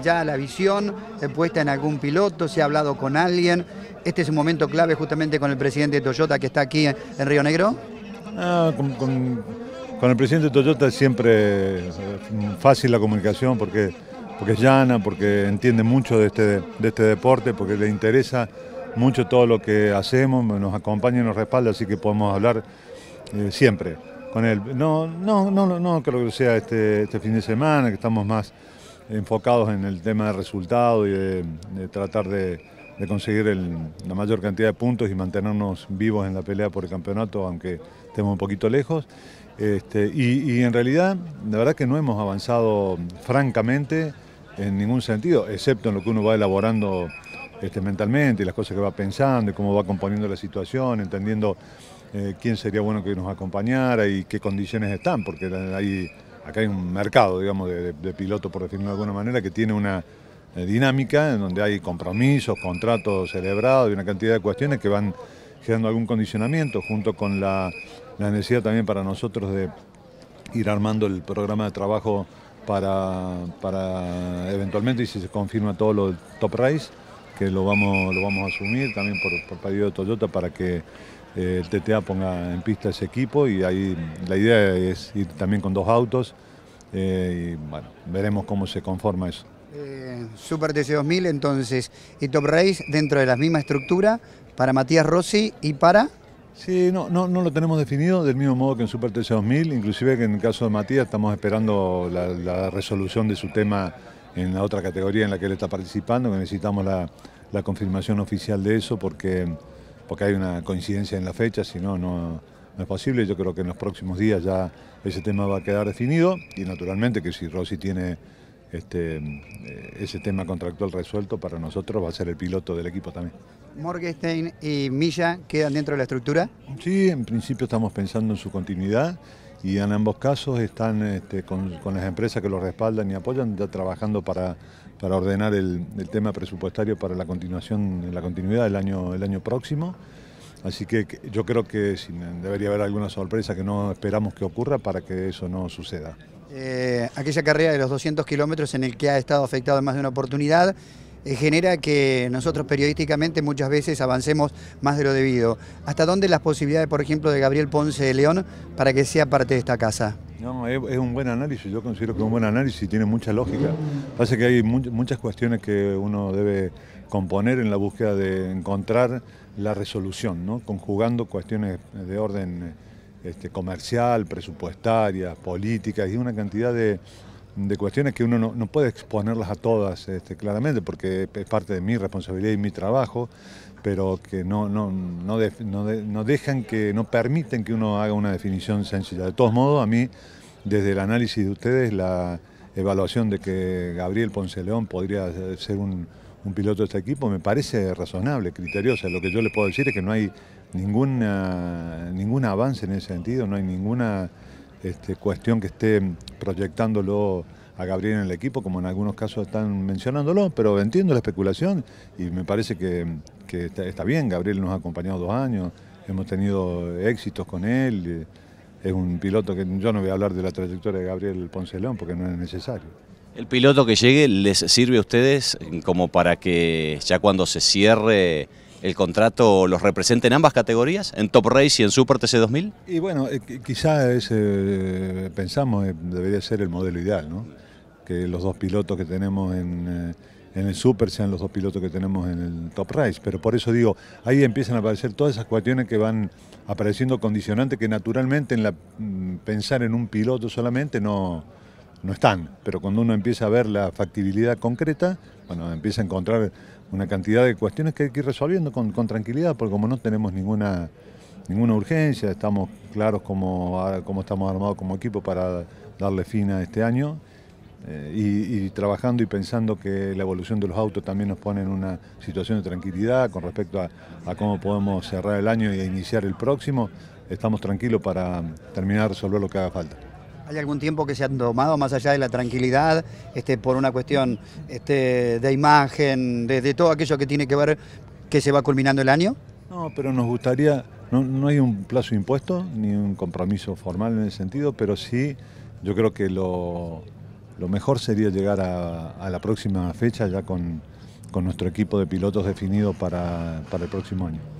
ya la visión eh, puesta en algún piloto? ¿Se ha hablado con alguien? ¿Este es un momento clave justamente con el presidente de Toyota que está aquí en, Río Negro? Ah, con, el presidente de Toyota es siempre eh, fácil la comunicación porque, porque es llana, porque entiende mucho de este, de este deporte, porque le interesa mucho todo lo que hacemos, nos acompaña y nos respalda, así que podemos hablar eh, siempre con él. No, no, no, no creo que sea este, este fin de semana, que estamos más enfocados en el tema de resultado y de, tratar de, conseguir la mayor cantidad de puntos y mantenernos vivos en la pelea por el campeonato, aunque estemos un poquito lejos. Este, y, en realidad, la verdad que no hemos avanzado francamente en ningún sentido, excepto en lo que uno va elaborando este, mentalmente y las cosas que va pensando y cómo va componiendo la situación, entendiendo eh, quién sería bueno que nos acompañara y qué condiciones están, porque hay acá hay un mercado, digamos, de, de, pilotos, por decirlo de alguna manera, que tiene una eh, dinámica en donde hay compromisos, contratos celebrados y una cantidad de cuestiones que van generando algún condicionamiento, junto con la, necesidad también para nosotros de ir armando el programa de trabajo para, eventualmente, y si se confirma todo lo del Top Race, que lo vamos, lo vamos a asumir también por pedido de Toyota para que el eh, TTA ponga en pista ese equipo y ahí la idea es ir también con dos autos eh, y bueno, veremos cómo se conforma eso. Eh, Super TC2000 entonces y Top Race dentro de la misma estructura para Matías Rossi y para... Sí, no, no, no lo tenemos definido del mismo modo que en Super TC2000, inclusive que en el caso de Matías estamos esperando la, resolución de su tema en la otra categoría en la que él está participando, que necesitamos la confirmación oficial de eso porque porque hay una coincidencia en la fecha, si no, no, es posible. Yo creo que en los próximos días ya ese tema va a quedar definido y naturalmente que si Rossi tiene este, eh, ese tema contractual resuelto, para nosotros va a ser el piloto del equipo también. ¿Morgenstein y Milla quedan dentro de la estructura? Sí, en principio estamos pensando en su continuidad y en ambos casos están este, con, las empresas que los respaldan y apoyan ya trabajando para, para ordenar el, tema presupuestario para la continuación, la continuidad del año, el año próximo. Así que yo creo que debería haber alguna sorpresa que no esperamos que ocurra para que eso no suceda. Eh, aquella carrera de los 200 kilómetros en el que ha estado afectado más de una oportunidad, eh, genera que nosotros periodísticamente muchas veces avancemos más de lo debido. ¿Hasta dónde las posibilidades, por ejemplo, de Gabriel Ponce de León para que sea parte de esta casa? No, es, un buen análisis, yo considero que es un buen análisis, tiene mucha lógica. Pasa que hay muchas cuestiones que uno debe componer en la búsqueda de encontrar la resolución, ¿no? conjugando cuestiones de orden este, comercial, presupuestaria, política y una cantidad de, de cuestiones que uno no, no puede exponerlas a todas este, claramente porque es parte de mi responsabilidad y mi trabajo, pero que no, no, dejan que, no permiten que uno haga una definición sencilla. De todos modos, a mí, desde el análisis de ustedes, la evaluación de que Gabriel Ponce León podría ser un, piloto de este equipo me parece razonable, criteriosa. Lo que yo le puedo decir es que no hay ningún avance en ese sentido, no hay ninguna este, cuestión que esté proyectándolo a Gabriel en el equipo, como en algunos casos están mencionándolo, pero entiendo la especulación y me parece que, está, está, bien. Gabriel nos ha acompañado dos años, hemos tenido éxitos con él. Eh, es un piloto que yo no voy a hablar de la trayectoria de Gabriel Poncelón porque no es necesario. ¿El piloto que llegue les sirve a ustedes como para que ya cuando se cierre el contrato los representa en ambas categorías, en Top Race y en Super TC2000? Y bueno, eh, quizás eh, pensamos que eh, debería ser el modelo ideal, ¿no? Que los dos pilotos que tenemos en, el Super sean los dos pilotos que tenemos en el Top Race. Pero por eso digo, ahí empiezan a aparecer todas esas cuestiones que van apareciendo condicionantes que naturalmente en la, mm, pensar en un piloto solamente no no están, pero cuando uno empieza a ver la factibilidad concreta, bueno, empieza a encontrar una cantidad de cuestiones que hay que ir resolviendo con, tranquilidad, porque como no tenemos ninguna, ninguna urgencia, estamos claros cómo ah, como estamos armados como equipo para darle fin a este año, eh, y, trabajando y pensando que la evolución de los autos también nos pone en una situación de tranquilidad con respecto a, cómo podemos cerrar el año y e iniciar el próximo, estamos tranquilos para terminar de resolver lo que haga falta. ¿Hay algún tiempo que se han tomado más allá de la tranquilidad, este, por una cuestión este, de imagen, de, todo aquello que tiene que ver que se va culminando el año? No, pero nos gustaría, no, hay un plazo impuesto ni un compromiso formal en ese sentido, pero sí yo creo que lo, mejor sería llegar a, la próxima fecha ya con, nuestro equipo de pilotos definido para el próximo año.